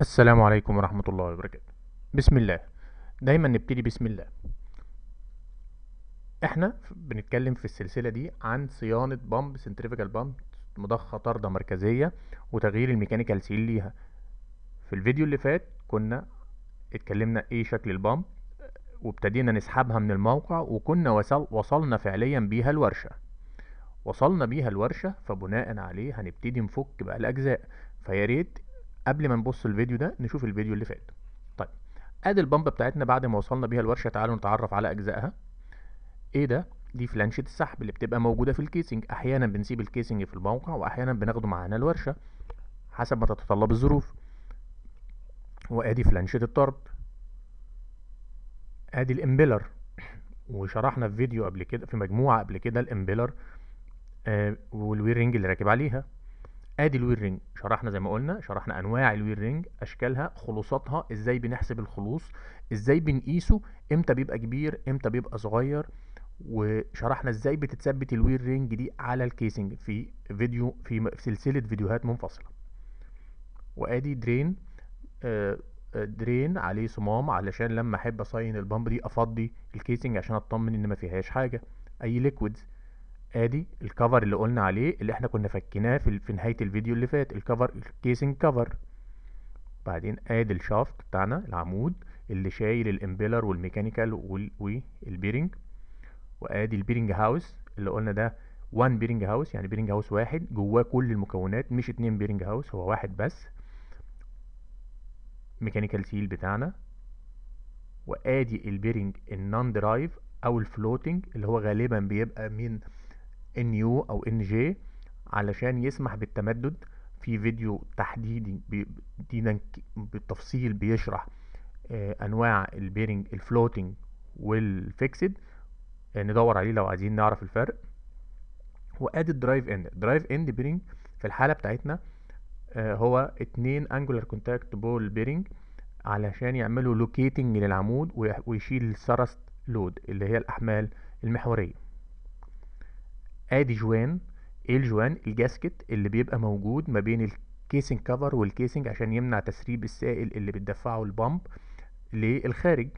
السلام عليكم ورحمة الله وبركاته بسم الله دايما نبتدي بسم الله احنا بنتكلم في السلسلة دي عن صيانة بامب سنتريفيكال بامب مضخة طردة مركزية وتغيير الميكانيكال سيل ليها في الفيديو اللي فات كنا اتكلمنا ايه شكل البامب وابتدينا نسحبها من الموقع وكنا وصل وصلنا فعليا بيها الورشة وصلنا بيها الورشة فبناء عليه هنبتدي نفك بقى الأجزاء فياريت قبل ما نبص الفيديو ده نشوف الفيديو اللي فات طيب ادي البامب بتاعتنا بعد ما وصلنا بيها الورشه تعالوا نتعرف على اجزائها ايه ده دي فلانشة السحب اللي بتبقى موجودة في الكيسنج أحيانا بنسيب الكيسنج في الموقع وأحيانا بناخده معانا الورشة حسب ما تتطلب الظروف وأدي فلانشة الطرد أدي الإمبيلر وشرحنا في فيديو قبل كده في مجموعة قبل كده الإمبيلر آه والويرنج اللي راكب عليها ادي الوير رينج شرحنا زي ما قلنا شرحنا انواع الوير رينج اشكالها خلوصاتها ازاي بنحسب الخلوص ازاي بنقيسه امتى بيبقى كبير امتى بيبقى صغير وشرحنا ازاي بتتثبت الوير رينج دي على الكيسنج في فيديو في سلسله فيديوهات منفصله وادي درين آه، آه، درين عليه صمام علشان لما احب اصين البامب دي افضي الكيسنج عشان اطمن ان ما فيهاش حاجه اي ليكويدز ادي الكفر اللي قلنا عليه اللي احنا كنا فكيناه في, في نهاية الفيديو اللي فات الكفر الكيسنج كفر بعدين ادي الشافت بتاعنا العمود اللي شايل الامبيلر والميكانيكال والبيرنج وادي البيرنج هاوس اللي قلنا ده وان بيرنج هاوس يعني بيرنج هاوس واحد جواه كل المكونات مش اتنين بيرنج هاوس هو واحد بس ميكانيكال سيل بتاعنا وادي البيرنج النون درايف او الفلوتنج اللي هو غالبا بيبقى من ان يو او ان جي علشان يسمح بالتمدد في فيديو تحديدي دينا بالتفصيل بيشرح آه، انواع البيرنج الفلوتنج والفيكسد آه، ندور عليه لو عايزين نعرف الفرق وادي الدرايف اند درايف اند بيرنج في الحاله بتاعتنا آه، هو اتنين انجولار كونتاكت بول بيرنج علشان يعملوا لوكيتنج للعمود ويشيل السرست لود اللي هي الاحمال المحوريه ادي جوان ايه الجوان الجاسكت اللي بيبقى موجود ما بين الكيسنج كفر والكيسنج عشان يمنع تسريب السائل اللي بتدفعه البامب للخارج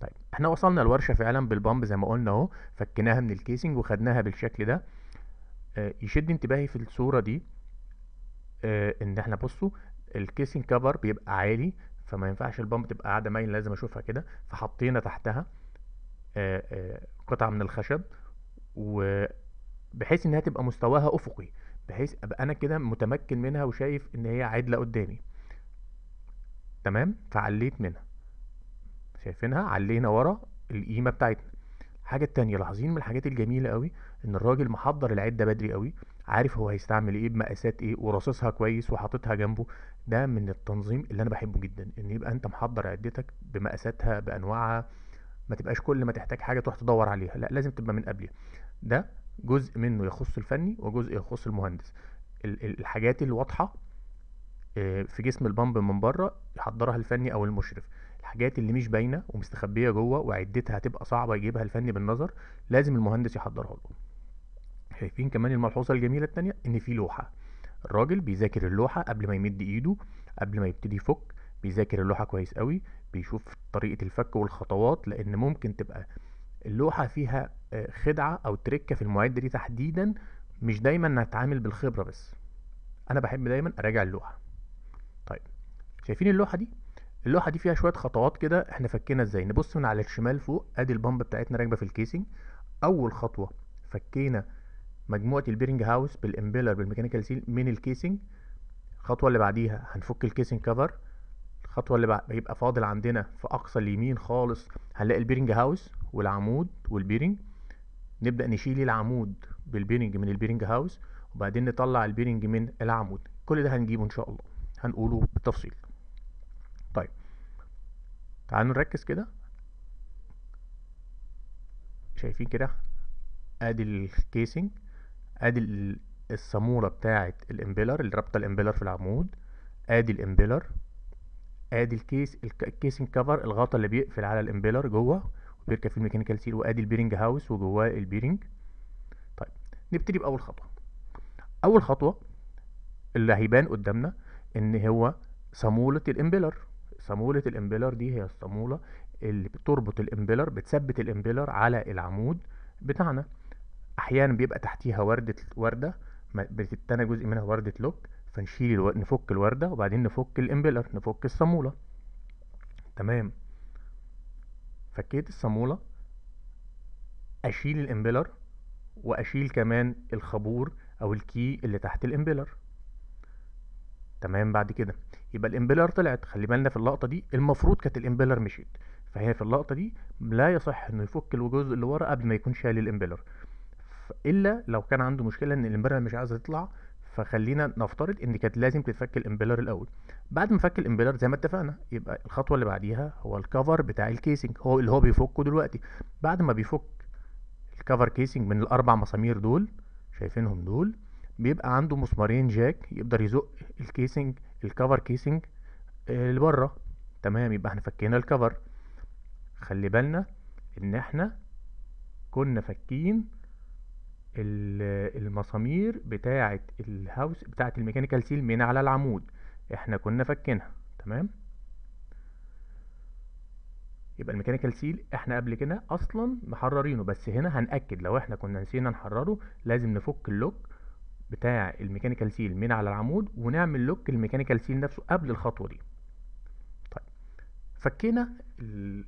طيب احنا وصلنا الورشة فعلا بالبامب زي ما قلنا اهو فكناها من الكيسنج وخدناها بالشكل ده آه، يشد انتباهي في الصورة دي آه، ان احنا بصوا الكيسنج كفر بيبقى عالي فما ينفعش البامب تبقى قاعدة مايل لازم اشوفها كده فحطينا تحتها آه، قطعة من الخشب وبحيث انها تبقى مستواها افقي بحيث ابقى انا كده متمكن منها وشايف ان هي عدله قدامي تمام فعليت منها شايفينها علينا ورا القيمه بتاعتنا الحاجه التانية لاحظين من الحاجات الجميله قوي ان الراجل محضر العده بدري قوي عارف هو هيستعمل ايه بمقاسات ايه ورصصها كويس وحاططها جنبه ده من التنظيم اللي انا بحبه جدا ان يبقى انت محضر عدتك بمقاساتها بانواعها ما تبقاش كل ما تحتاج حاجه تروح تدور عليها لا لازم تبقى من قبلها ده جزء منه يخص الفني وجزء يخص المهندس الحاجات الواضحه آه، في جسم البامب من بره يحضرها الفني او المشرف الحاجات اللي مش باينه ومستخبيه جوه وعدتها هتبقى صعبه يجيبها الفني بالنظر لازم المهندس يحضرها له شايفين كمان الملحوظه الجميله التانية ان في لوحه الراجل بيذاكر اللوحه قبل ما يمد ايده قبل ما يبتدي يفك بيذاكر اللوحة كويس قوي بيشوف طريقة الفك والخطوات لأن ممكن تبقى اللوحة فيها آه، خدعة أو تركة في المعدة دي تحديدا مش دايما نتعامل بالخبرة بس أنا بحب دايما أراجع اللوحة طيب شايفين اللوحة دي اللوحة دي فيها شوية خطوات كده احنا فكينا ازاي نبص من على الشمال فوق ادي البامب بتاعتنا راكبة في الكيسنج أول خطوة فكينا مجموعة البيرنج هاوس بالإمبيلر بالميكانيكال سيل من الكيسنج الخطوة اللي بعديها هنفك الكيسنج كفر الخطوه اللي بيبقى فاضل عندنا في اقصى اليمين خالص هنلاقي البيرنج هاوس والعمود والبيرنج نبدا نشيل العمود بالبيرنج من البيرنج هاوس وبعدين نطلع البيرنج من العمود كل ده هنجيبه ان شاء الله هنقوله بالتفصيل طيب تعالوا نركز كده شايفين كده ادي الكيسنج ادي السمورة بتاعة الامبيلر اللي رابطة الامبيلر في العمود ادي الامبيلر ادي الكيس الكيسنج كفر الغطا اللي بيقفل على الامبيلر جوه وبيركب في الميكانيكال سيل وادي البيرنج هاوس وجواه البيرنج طيب نبتدي باول خطوه اول خطوه اللي هيبان قدامنا ان هو صاموله الامبيلر صاموله الامبيلر دي هي الصاموله اللي بتربط الامبيلر بتثبت الامبيلر على العمود بتاعنا احيانا بيبقى تحتيها ورده ورده بتتنى جزء منها ورده لوك فنشيل الو... نفك الوردة وبعدين نفك الامبلر نفك الصامولة تمام فكيت الصامولة اشيل الامبلر واشيل كمان الخابور او الكي اللي تحت الامبلر تمام بعد كده يبقى الامبلر طلعت خلي بالنا في اللقطه دي المفروض كانت الامبلر مشيت فهي في اللقطه دي لا يصح انه يفك الجزء اللي ورا قبل ما يكون شايل الامبلر الا لو كان عنده مشكله ان الامبلر مش عايزه تطلع فخلينا نفترض ان كانت لازم تتفك الامبيلر الاول بعد ما فك الامبيلر زي ما اتفقنا يبقى الخطوه اللي بعديها هو الكفر بتاع الكيسنج هو اللي هو بيفكه دلوقتي بعد ما بيفك الكفر كيسنج من الاربع مسامير دول شايفينهم دول بيبقى عنده مسمارين جاك يقدر يزق الكيسنج الكفر كيسنج لبره تمام يبقى احنا فكينا الكفر خلي بالنا ان احنا كنا فكين المسامير بتاعة الهاوس بتاعة الميكانيكال سيل من على العمود احنا كنا فكينها تمام يبقى الميكانيكال سيل احنا قبل كده اصلا محررينه بس هنا هنأكد لو احنا كنا نسينا نحرره لازم نفك اللوك بتاع الميكانيكال سيل من على العمود ونعمل لوك الميكانيكال سيل نفسه قبل الخطوة دي طيب، فكينا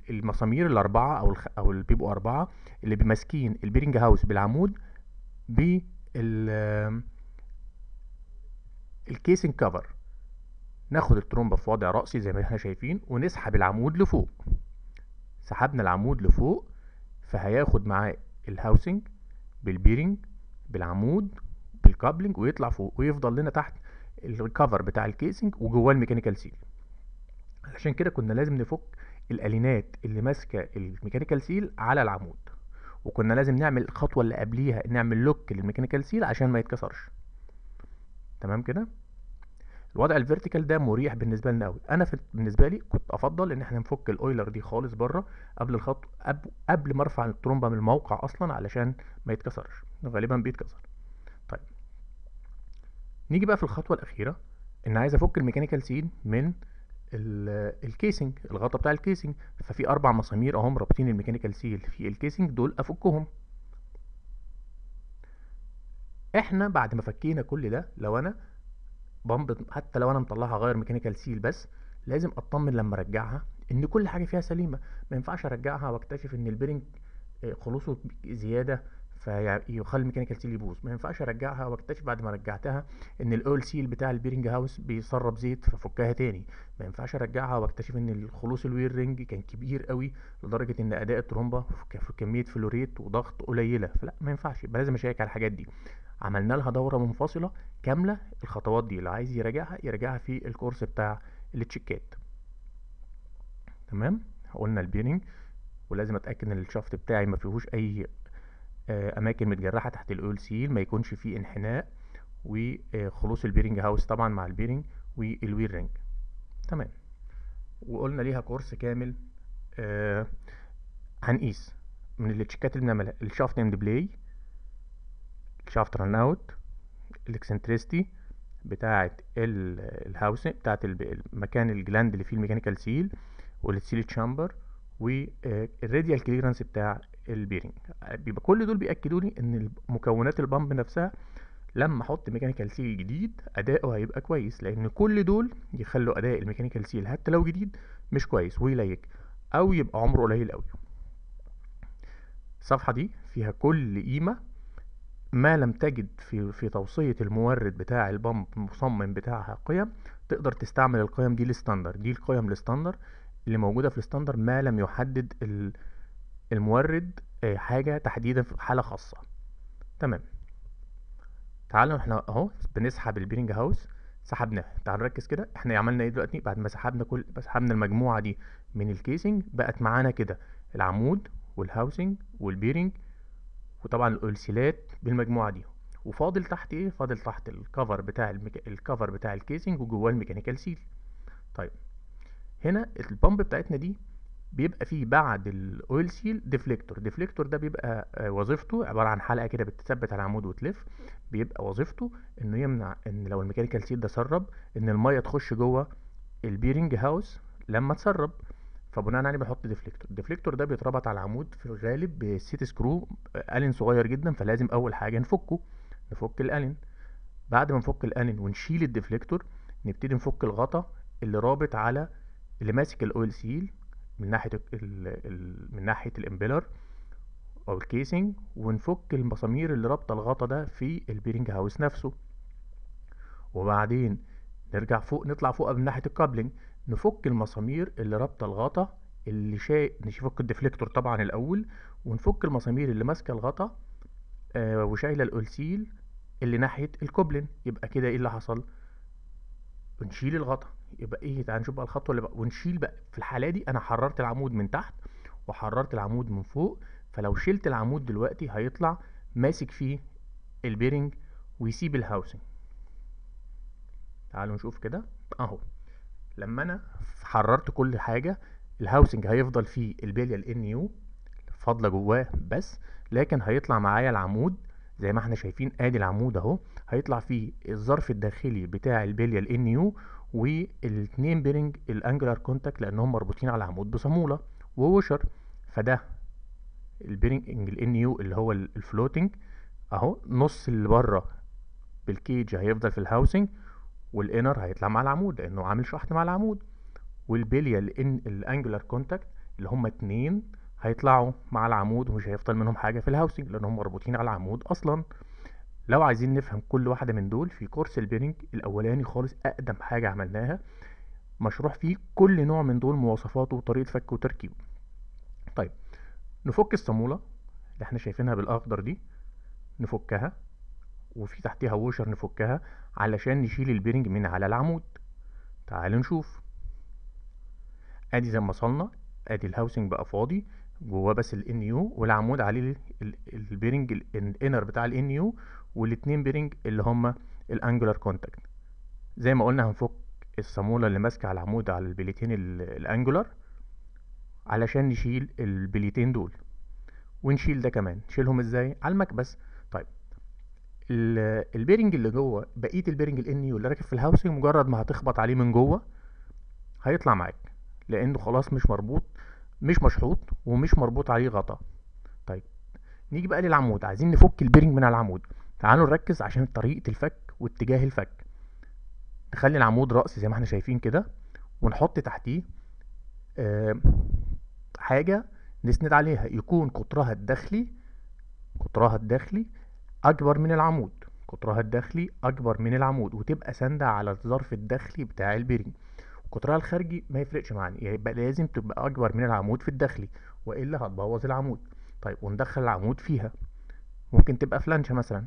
المسامير الاربعة او الخ... او البيبو اربعة اللي ماسكين البيرنج هاوس بالعمود بال الكيسنج كفر ناخد الترومبة في وضع رأسي زي ما احنا شايفين ونسحب العمود لفوق سحبنا العمود لفوق فهياخد معاه الهاوسنج بالبيرنج بالعمود بالكابلنج ويطلع فوق ويفضل لنا تحت الكفر بتاع الكيسنج وجواه الميكانيكال سيل علشان كده كنا لازم نفك الالينات اللي ماسكه الميكانيكال سيل على العمود وكنا لازم نعمل الخطوه اللي قبليها نعمل لوك للميكانيكال سيل عشان ما يتكسرش تمام كده الوضع الفيرتيكال ده مريح بالنسبه لنا قوي انا في بالنسبه لي كنت افضل ان احنا نفك الاويلر دي خالص بره قبل الخط قبل ما ارفع الترومبه من الموقع اصلا علشان ما يتكسرش غالبا بيتكسر طيب نيجي بقى في الخطوه الاخيره ان عايز افك الميكانيكال سيل من الكيسنج الغطاء بتاع الكيسنج ففي اربع مسامير اهم رابطين الميكانيكال سيل في الكيسنج دول افكهم احنا بعد ما فكينا كل ده لو انا بمب حتى لو انا مطلعها غير ميكانيكال سيل بس لازم اطمن لما ارجعها ان كل حاجه فيها سليمه ما ينفعش ارجعها واكتشف ان البيرنج آه، خلوصه زياده فيخلي الميكانيكال سيل يبوظ ما ينفعش ارجعها واكتشف بعد ما رجعتها ان الاول سيل بتاع البيرنج هاوس بيسرب زيت ففكها تاني ما ينفعش ارجعها واكتشف ان الخلوص الوير رينج كان كبير قوي لدرجه ان اداء الترومبه في كميه فلوريت وضغط قليله فلا ما ينفعش يبقى لازم اشيك على الحاجات دي عملنا لها دوره منفصله كامله الخطوات دي اللي عايز يراجعها يراجعها في الكورس بتاع التشيكات تمام قلنا البيرنج ولازم اتاكد ان الشافت بتاعي ما فيهوش اي آه، اماكن متجرحه تحت الاول سيل ما يكونش فيه انحناء وخلوص البيرنج هاوس طبعا مع البيرنج والويل رينج تمام وقلنا ليها كورس كامل آه هنقيس من التشيكات اللي بنعملها الشافت اند بلاي الشافت ران اوت الاكسنتريستي بتاعه الهاوس بتاعه المكان الجلاند اللي فيه الميكانيكال سيل والسيل تشامبر والراديال كليرنس بتاع البيرنج بيبقى كل دول بيأكدوا لي ان مكونات البامب نفسها لما احط ميكانيكال سيل جديد اداؤه هيبقى كويس لان كل دول يخلوا اداء الميكانيكال سيل حتى لو جديد مش كويس ويليك او يبقى عمره قليل قوي الصفحه دي فيها كل قيمه ما لم تجد في في توصيه المورد بتاع البامب المصمم بتاعها قيم تقدر تستعمل القيم دي للستاندر دي القيم للستاندر اللي موجودة في الستاندر ما لم يحدد المورد آه، حاجة تحديدا في حالة خاصة تمام تعالوا احنا اهو بنسحب البيرنج هاوس سحبناه تعال نركز كده احنا عملنا ايه دلوقتي بعد ما سحبنا كل سحبنا المجموعه دي من الكيسنج بقت معانا كده العمود والهاوسنج والبيرنج وطبعا الاولسيلات بالمجموعه دي وفاضل تحت ايه فاضل تحت الكفر بتاع الميك... الكفر بتاع الكيسنج وجواه الميكانيكال سيل طيب هنا البامب بتاعتنا دي بيبقى فيه بعد الاويل سيل ديفليكتور ديفليكتور ده بيبقى آه، وظيفته عباره عن حلقه كده بتثبت على العمود وتلف بيبقى وظيفته انه يمنع ان لو الميكانيكال سيل ده سرب ان الميه تخش جوه البيرنج هاوس لما تسرب فبناء عليه بحط ديفليكتور الديفليكتور ده بيتربط على العمود في الغالب بسيت سكرو الين آه، صغير جدا فلازم اول حاجه نفكه نفك الالين بعد ما نفك الالين ونشيل الديفليكتور نبتدي نفك الغطا اللي رابط على اللي ماسك الاويل سيل من ناحيه الـ الـ من ناحيه الامبيلر او الكيسنج ونفك المسامير اللي رابطه الغطا ده في البيرنج هاوس نفسه وبعدين نرجع فوق نطلع فوق من ناحيه الكابلنج نفك المسامير اللي رابطه الغطا اللي شا... نفك الديفليكتور طبعا الاول ونفك المسامير اللي ماسكه الغطا آه وشايله الاولسيل اللي ناحيه الكوبلن يبقى كده ايه اللي حصل ونشيل الغطاء يبقى ايه تعال نشوف بقى الخطوه اللي بقى ونشيل بقى في الحاله دي انا حررت العمود من تحت وحررت العمود من فوق فلو شلت العمود دلوقتي هيطلع ماسك فيه البيرنج ويسيب الهاوسنج تعالوا نشوف كده اهو لما انا حررت كل حاجه الهاوسنج هيفضل فيه البيليال ان يو فاضله جواه بس لكن هيطلع معايا العمود زي ما احنا شايفين ادي العمود اهو هيطلع فيه الظرف الداخلي بتاع ال ان يو والاثنين بيرنج الانجلر كونتاكت لان هم مربوطين على عمود بصاموله ووشر فده البيرنج الان يو اللي هو الفلوتنج اهو نص اللي بره بالكيج هيفضل في الهاوسنج والانر هيطلع مع العمود لانه عامل شحط مع العمود والبليه ان الانجلر كونتاكت اللي هم اتنين هيطلعوا مع العمود ومش هيفضل منهم حاجة في الهاوسنج لأن هم مربوطين على العمود أصلا لو عايزين نفهم كل واحدة من دول في كورس البيرنج الأولاني خالص أقدم حاجة عملناها مشروح فيه كل نوع من دول مواصفاته وطريقة فكه وتركيبه طيب نفك الصامولة اللي احنا شايفينها بالأخضر دي نفكها وفي تحتها ووشر نفكها علشان نشيل البيرنج من على العمود تعالوا نشوف ادي زي ما وصلنا ادي الهاوسنج بقى فاضي جواه بس الان يو والعمود عليه البيرنج الانر بتاع الان يو والاتنين بيرنج اللي هما الانجولار كونتاكت زي ما قلنا هنفك الصامولة اللي ماسكة على العمود على البليتين الانجولار علشان نشيل البليتين دول ونشيل ده كمان نشيلهم ازاي على المكبس طيب البيرنج اللي جوه بقيه البيرنج الان يو اللي راكب في الهاوسنج مجرد ما هتخبط عليه من جوه هيطلع معاك لانه خلاص مش مربوط مش مشحوط ومش مربوط عليه غطا طيب نيجي بقى للعمود عايزين نفك البيرنج من العمود تعالوا نركز عشان طريقه الفك واتجاه الفك نخلي العمود راس زي ما احنا شايفين كده ونحط تحتيه آه، حاجه نسند عليها يكون قطرها الداخلي قطرها الداخلي اكبر من العمود قطرها الداخلي اكبر من العمود وتبقى ساندة على الظرف الداخلي بتاع البيرنج قطرها الخارجي ما يفرقش معانا يعني يبقى لازم تبقى اكبر من العمود في الداخلي والا هتبوظ العمود طيب وندخل العمود فيها ممكن تبقى فلانشة مثلا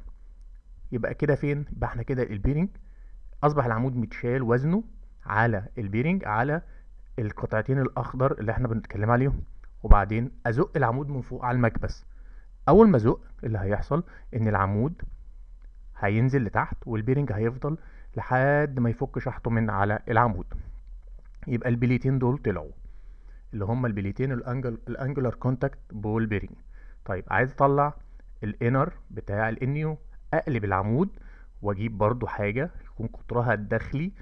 يبقى كده فين يبقى احنا كده البيرنج اصبح العمود متشال وزنه على البيرنج على القطعتين الاخضر اللي احنا بنتكلم عليهم وبعدين ازق العمود من فوق على المكبس اول ما ازق اللي هيحصل ان العمود هينزل لتحت والبيرنج هيفضل لحد ما يفك شحطه من على العمود يبقى البليتين دول طلعوا اللي هما البليتين الانجل الانجلر كونتاكت بول بيرنج طيب عايز اطلع الانر بتاع الانيو اقلب العمود واجيب برضو حاجة يكون قطرها الداخلي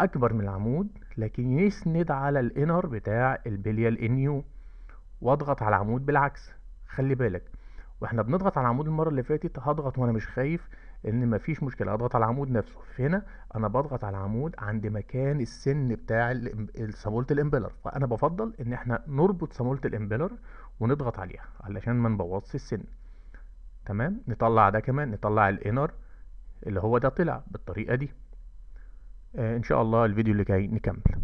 اكبر من العمود لكن يسند على الانر بتاع البليا الانيو واضغط على العمود بالعكس خلي بالك واحنا بنضغط على العمود المره اللي فاتت هضغط وانا مش خايف لان مفيش مشكله اضغط على العمود نفسه هنا انا بضغط على العمود عند مكان السن بتاع صاموله الامبلر فانا بفضل ان احنا نربط صاموله الامبلر ونضغط عليها علشان ما نبوظش السن تمام نطلع ده كمان نطلع الانر اللي هو ده طلع بالطريقه دي آه ان شاء الله الفيديو اللي جاي نكمل